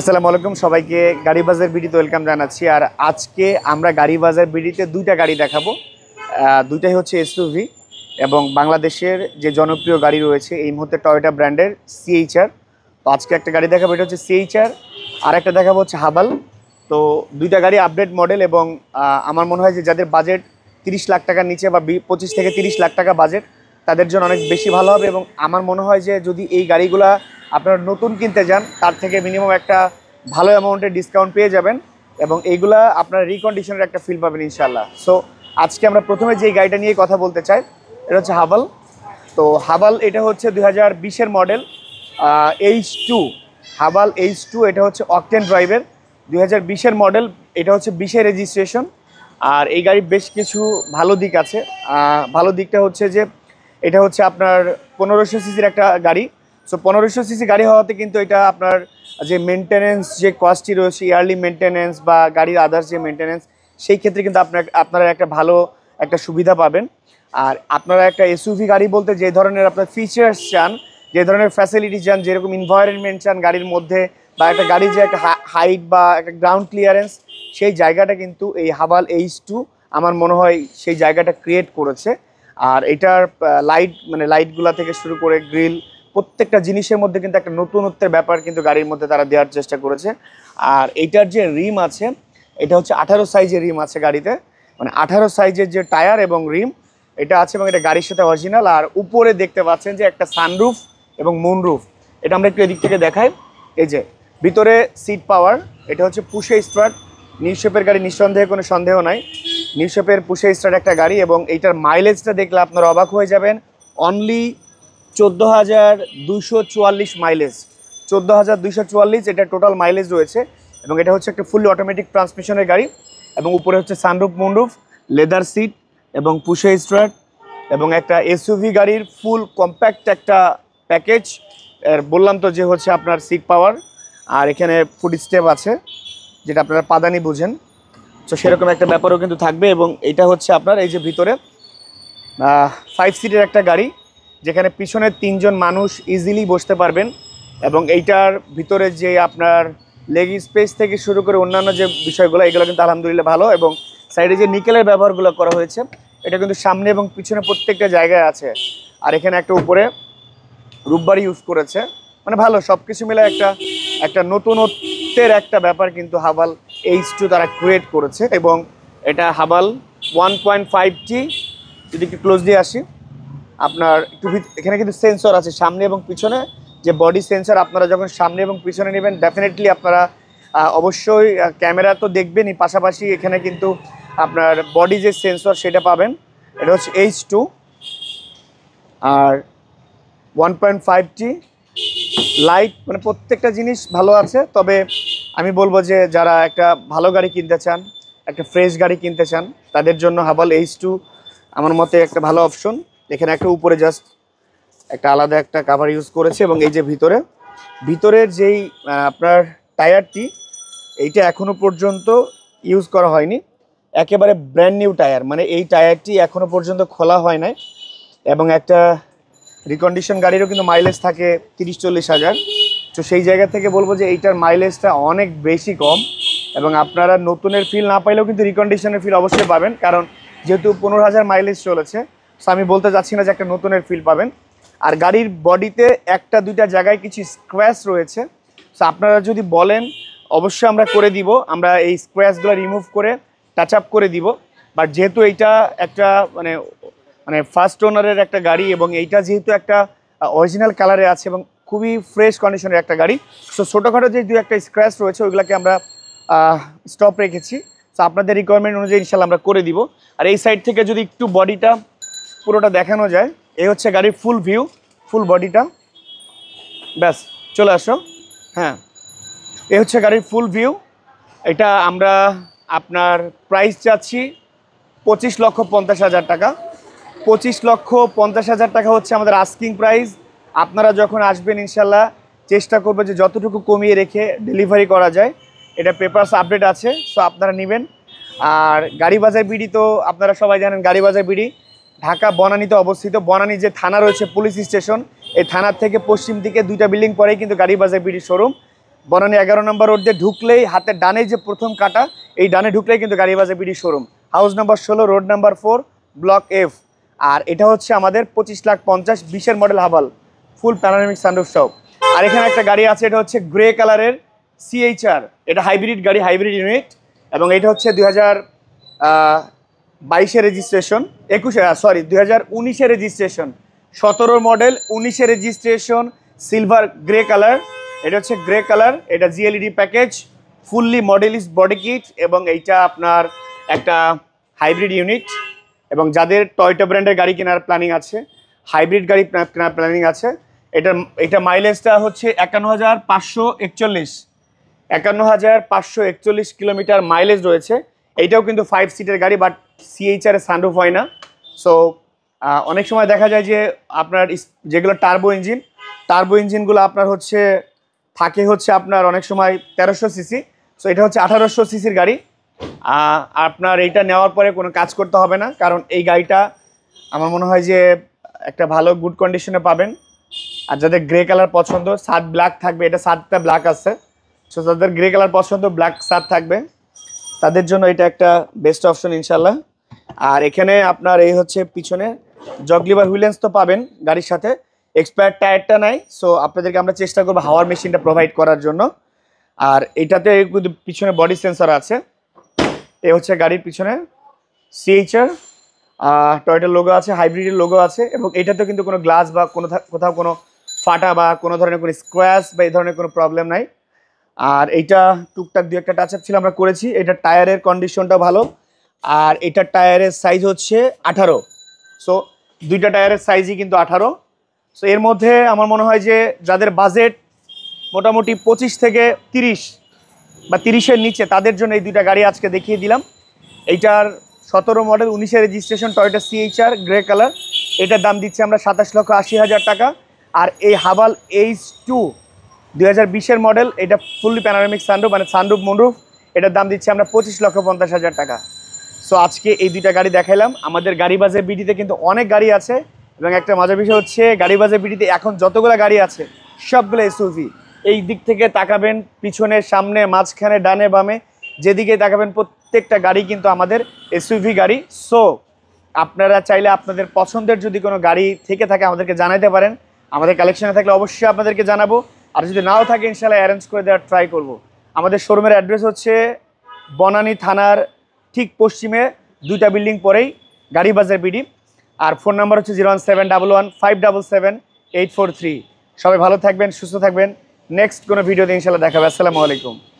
আসসালামু আলাইকুম সবাইকে গাড়ি বাজার বিডিতে ওয়েলকাম জানাচ্ছি আর আজকে আমরা গাড়ি বাজার বিডিতে দুইটা গাড়ি দেখাবো দুইটাই হচ্ছে এসইউভি এবং বাংলাদেশের যে জনপ্রিয় গাড়ি রয়েছে এই মুহূর্তে টয়োটা ব্র্যান্ডের সিএইচআর তো আজকে একটা গাড়ি দেখাবো এটা হচ্ছে সিএইচআর আর একটা দেখাবো হচ্ছে হাবাল তো দুইটা গাড়ি আপডেট মডেল এবং আমার মনে হয় যে যাদের বাজেট তিরিশ লাখ টাকার নিচে বা পঁচিশ থেকে তিরিশ লাখ টাকা বাজেট তাদের জন্য অনেক বেশি ভালো হবে এবং আমার মনে হয় যে যদি এই গাড়িগুলা আপনারা নতুন কিনতে যান তার থেকে মিনিমাম একটা ভালো অ্যামাউন্টের ডিসকাউন্ট পেয়ে যাবেন এবং এইগুলা আপনারা রিকন্ডিশনের একটা ফিল পাবেন ইনশাল্লাহ সো আজকে আমরা প্রথমে যে গাড়িটা নিয়ে কথা বলতে চাই এটা হচ্ছে হাবাল তো হাবাল এটা হচ্ছে দুই হাজার model H two Haval H two এটা হচ্ছে অকটেন ড্রাইভের দুই হাজার মডেল এটা হচ্ছে বিশে রেজিস্ট্রেশন আর এই গাড়ির বেশ কিছু ভালো দিক আছে ভালো দিকটা হচ্ছে যে এটা হচ্ছে আপনার পনেরোশো সিসির একটা গাড়ি সো পনেরোশো সিসি গাড়ি হওয়াতে কিন্তু এটা আপনার যে মেনটেনেন্স যে কস্টটি রয়েছে ইয়ারলি মেনটেন্যান্স বা গাড়ির আদার্স যে মেনটেনেন্স সেই ক্ষেত্রে কিন্তু আপনার আপনারা একটা ভালো একটা সুবিধা পাবেন আর আপনারা একটা এসইউভি গাড়ি বলতে যে ধরনের আপনার ফিচার্স চান যে ধরনের ফ্যাসিলিটি চান যেরকম এনভায়রনমেন্ট চান গাড়ির মধ্যে বা একটা গাড়ির যে একটা হাইট বা একটা গ্রাউন্ড ক্লিয়ারেন্স সেই জায়গাটা কিন্তু এই হাবাল এইচ টু আমার মনে হয় সেই জায়গাটা ক্রিয়েট করেছে আর এটার লাইট মানে লাইটগুলা থেকে শুরু করে গ্রিল প্রত্যেকটা জিনিসের মধ্যে কিন্তু একটা নতুনত্বের ব্যাপার কিন্তু গাড়ির মধ্যে তারা দেওয়ার চেষ্টা করেছে আর এটার যে রিম আছে এটা হচ্ছে আঠারো সাইজের রিম আছে গাড়িতে মানে আঠারো সাইজের যে টায়ার এবং রিম এটা আছে এবং এটা গাড়ির সাথে অরিজিনাল আর উপরে দেখতে পাচ্ছেন যে একটা সানরুফ এবং মুনরুফ এটা আমরা একটু এদিক থেকে দেখাই এই যে ভিতরে সিট পাওয়ার এটা হচ্ছে পুষে স্টার্ট শেপের গাড়ি নিঃসন্দেহে কোনো সন্দেহ নাই নিশপের পুষে স্টার্ট একটা গাড়ি এবং এইটার মাইলেজটা দেখলে আপনারা অবাক হয়ে যাবেন অনলি চোদ্দো হাজার দুশো চুয়াল্লিশ মাইলেজ চোদ্দো হাজার দুশো চুয়াল্লিশ এটা টোটাল মাইলেজ রয়েছে এবং এটা হচ্ছে একটা ফুলি অটোমেটিক ট্রান্সমিশনের গাড়ি এবং উপরে হচ্ছে সানরুফ মুনরুফ লেদার সিট এবং পুষে স্টার এবং একটা এসইউভি গাড়ির ফুল কম্প্যাক্ট একটা প্যাকেজ বললাম তো যে হচ্ছে আপনার সিট পাওয়ার আর এখানে ফুড স্টেপ আছে যেটা আপনারা পাদানি বুঝেন সো সেরকম একটা ব্যাপারও কিন্তু থাকবে এবং এটা হচ্ছে আপনার এই যে ভিতরে ফাইভ সিটের একটা গাড়ি যেখানে পিছনে তিনজন মানুষ ইজিলি বসতে পারবেন এবং এইটার ভিতরে যে আপনার লেগ স্পেস থেকে শুরু করে অন্যান্য যে বিষয়গুলো এগুলো কিন্তু আলহামদুলিল্লাহ ভালো এবং সাইডে যে নিকেলের ব্যবহারগুলো করা হয়েছে এটা কিন্তু সামনে এবং পিছনে প্রত্যেকটা জায়গায় আছে আর এখানে একটা উপরে রূপবাড়ি ইউজ করেছে মানে ভালো সব কিছু মিলে একটা একটা নতুনত্বের একটা ব্যাপার কিন্তু হাওয়াল এইচ টু তারা ক্রিয়েট করেছে এবং এটা Haval one point five T যদি একটু ক্লোজ দিয়ে আসি আপনার একটু এখানে কিন্তু সেন্সর আছে সামনে এবং পিছনে যে বডি সেন্সর আপনারা যখন সামনে এবং পিছনে নেবেন ডেফিনেটলি আপনারা অবশ্যই ক্যামেরা তো দেখবেনই পাশাপাশি এখানে কিন্তু আপনার বডি যে সেন্সর সেটা পাবেন এটা হচ্ছে এইচ টু আর one point five T light মানে প্রত্যেকটা জিনিস ভালো আছে তবে আমি বলবো যে যারা একটা ভালো গাড়ি কিনতে চান একটা ফ্রেশ গাড়ি কিনতে চান তাদের জন্য হাবাল এইচ টু আমার মতে একটা ভালো অপশন এখানে একটা উপরে জাস্ট একটা আলাদা একটা কাভার ইউজ করেছে এবং এই যে ভিতরে ভিতরের যেই আপনার টায়ারটি এইটা এখনও পর্যন্ত ইউজ করা হয়নি একেবারে ব্র্যান্ড নিউ টায়ার মানে এই টায়ারটি এখনও পর্যন্ত খোলা হয় নাই এবং একটা রিকন্ডিশন গাড়িরও কিন্তু মাইলেজ থাকে তিরিশ চল্লিশ হাজার তো সেই জায়গা থেকে বলবো যে এইটার মাইলেজটা অনেক বেশি কম এবং আপনারা নতুনের ফিল না পাইলেও কিন্তু রিকন্ডিশনের ফিল অবশ্যই পাবেন কারণ যেহেতু পনেরো হাজার মাইলেজ চলেছে সো আমি বলতে চাচ্ছি না যে একটা নতুনের ফিল পাবেন আর গাড়ির বডিতে একটা দুইটা জায়গায় কিছু স্ক্র্যাচ রয়েছে সো আপনারা যদি বলেন অবশ্যই আমরা করে দিব আমরা এই স্ক্র্যাচগুলো রিমুভ করে টাচ আপ করে দিব বাট যেহেতু এইটা একটা মানে মানে ফার্স্ট ওনারের একটা গাড়ি এবং এইটা যেহেতু একটা অরিজিনাল কালারে আছে এবং খুবই ফ্রেশ কন্ডিশনের একটা গাড়ি সো ছোটোখাটো যে দু একটা স্ক্র্যাচ রয়েছে ওইগুলোকে আমরা স্টপ রেখেছি সো আপনাদের রিকোয়ারমেন্ট অনুযায়ী ইনশাল্লাহ আমরা করে দিব আর এই সাইড থেকে যদি একটু বডিটা পুরোটা দেখানো যায় এই হচ্ছে গাড়ির ফুল ভিউ ফুল বডিটা ব্যাস চলে আসো হ্যাঁ এ হচ্ছে গাড়ির ফুল ভিউ এটা আমরা আপনার প্রাইস চাচ্ছি পঁচিশ লক্ষ পঞ্চাশ হাজার টাকা পঁচিশ লক্ষ পঞ্চাশ হাজার টাকা হচ্ছে আমাদের আস্কিং প্রাইস আপনারা যখন আসবেন ইনশাল্লাহ চেষ্টা করবে যে যতটুকু কমিয়ে রেখে ডেলিভারি করা যায় এটা পেপারস আপডেট আছে সো আপনারা নেবেন আর গাড়ি বাজার বিডি তো আপনারা সবাই জানেন গাড়ি বাজার বিডি ঢাকা বনানীতে অবস্থিত বনানী যে থানা রয়েছে পুলিশ স্টেশন এই থানার থেকে পশ্চিম দিকে দুইটা বিল্ডিং পরে কিন্তু গাড়ি বাজার বিডি শোরুম বনানী এগারো নম্বর রোড দিয়ে ঢুকলেই হাতে ডানে যে প্রথম কাটা এই ডানে ঢুকলেই কিন্তু Gari Bazar BD showroom house number ষোলো road number four block F আর এটা হচ্ছে আমাদের পঁচিশ লাখ পঞ্চাশ বিশের model Haval full panoramic sunroof shop আর এখানে একটা গাড়ি আছে এটা হচ্ছে গ্রে কালারের সিএইচআর এটা হাইব্রিড গাড়ি হাইব্রিড ইউনিট এবং এটা হচ্ছে দুই হাজার বাইশে রেজিস্ট্রেশন একুশে সরি দুই হাজার উনিশে রেজিস্ট্রেশন সতেরো মডেল উনিশে রেজিস্ট্রেশন সিলভার গ্রে কালার এটা হচ্ছে গ্রে কালার এটা GLED package fully model is body kit এবং এইটা আপনার একটা হাইব্রিড ইউনিট এবং যাদের টয়টা ব্র্যান্ডের গাড়ি কেনার প্ল্যানিং আছে হাইব্রিড গাড়ি কেনার প্ল্যানিং আছে এটা এটা মাইলেজটা হচ্ছে একান্ন হাজার পাঁচশো একচল্লিশ একান্ন হাজার পাঁচশো একচল্লিশ কিলোমিটার মাইলেজ রয়েছে এইটাও কিন্তু ফাইভ সিটের গাড়ি বাট সিএইচআর সানরুফ হয় না সো অনেক সময় দেখা যায় যে আপনার যেগুলো টার্বো ইঞ্জিন টার্বো ইঞ্জিনগুলো আপনার হচ্ছে থাকে হচ্ছে আপনার অনেক সময় তেরোশো সিসি সো এটা হচ্ছে আঠারোশো সিসির গাড়ি আপনার এইটা নেওয়ার পরে কোনো কাজ করতে হবে না কারণ এই গাড়িটা আমার মনে হয় যে একটা ভালো গুড কন্ডিশনে পাবেন আর যাদের গ্রে কালার পছন্দ সাত ব্ল্যাক থাকবে এটা সাতটা ব্ল্যাক আছে সো যাদের গ্রে কালার পছন্দ ব্ল্যাক সাত থাকবে তাদের জন্য এটা একটা বেস্ট অপশন ইনশাল্লাহ আর এখানে আপনার এই হচ্ছে পিছনে জগলিবার হুইলেন্স তো পাবেন গাড়ির সাথে এক্সপায়ার টায়ারটা নাই সো আপনাদেরকে আমরা চেষ্টা করবো হাওয়ার মেশিনটা প্রোভাইড করার জন্য আর এটাতে পিছনে বডি সেন্সার আছে এ হচ্ছে গাড়ির পিছনে সিএইচআর টয়টার লোগো আছে হাইব্রিডের লোগো আছে এবং এটাতে কিন্তু কোনো গ্লাস বা কোনো কোথাও কোনো ফাটা বা কোনো ধরনের কোনো স্ক্র্যাচ বা এই ধরনের কোনো প্রবলেম নাই আর এইটা টুকটাক দু একটা টাচ আপ ছিল আমরা করেছি এটা টায়ারের কন্ডিশনটা ভালো আর এটা টায়ারের সাইজ হচ্ছে আঠারো সো দুইটা টায়ারের সাইজই কিন্তু আঠারো সো এর মধ্যে আমার মনে হয় যে যাদের বাজেট মোটামুটি পঁচিশ থেকে তিরিশ বা তিরিশের নিচে তাদের জন্য এই দুইটা গাড়ি আজকে দেখিয়ে দিলাম এইটার সতেরো মডেল উনিশে registration Toyota CHR grey colour এটার দাম দিচ্ছি আমরা সাতাশ লক্ষ আশি হাজার টাকা আর এই হাবাল এইচ টু দুই হাজার বিশের মডেল এটা ফুললি প্যানারামিক সানরুফ মানে সানরুফ মনরুফ এটার দাম দিচ্ছি আমরা পঁচিশ লক্ষ পঞ্চাশ হাজার টাকা সো আজকে এই দুইটা গাড়ি দেখাইলাম আমাদের গাড়ি বাজে বিডিতে কিন্তু অনেক গাড়ি আছে এবং একটা মজার বিষয় হচ্ছে গাড়ি বাজে বিডিতে এখন যতগুলো গাড়ি আছে সবগুলো এসুভি এই দিক থেকে তাকাবেন পিছনে সামনে মাঝখানে ডানে বামে যেদিকে তাকাবেন প্রত্যেকটা গাড়ি কিন্তু আমাদের এসইউভি গাড়ি সো আপনারা চাইলে আপনাদের পছন্দের যদি কোনো গাড়ি থেকে থাকে আমাদেরকে জানাইতে পারেন আমাদের কালেকশানে থাকলে অবশ্যই আপনাদেরকে জানাবো আর যদি নাও থাকে ইনশাল্লাহ অ্যারেঞ্জ করে দেওয়ার ট্রাই করব। আমাদের শোরুমের অ্যাড্রেস হচ্ছে বনানী থানার ঠিক পশ্চিমে দুইটা বিল্ডিং পরেই গাড়ি বাজার বিডি আর ফোন নাম্বার হচ্ছে zero one seven double one five double seven eight four three সবাই ভালো থাকবেন সুস্থ থাকবেন নেক্সট কোনো ভিডিওতে ইনশাল্লাহ দেখাবে আসসালামু আলাইকুম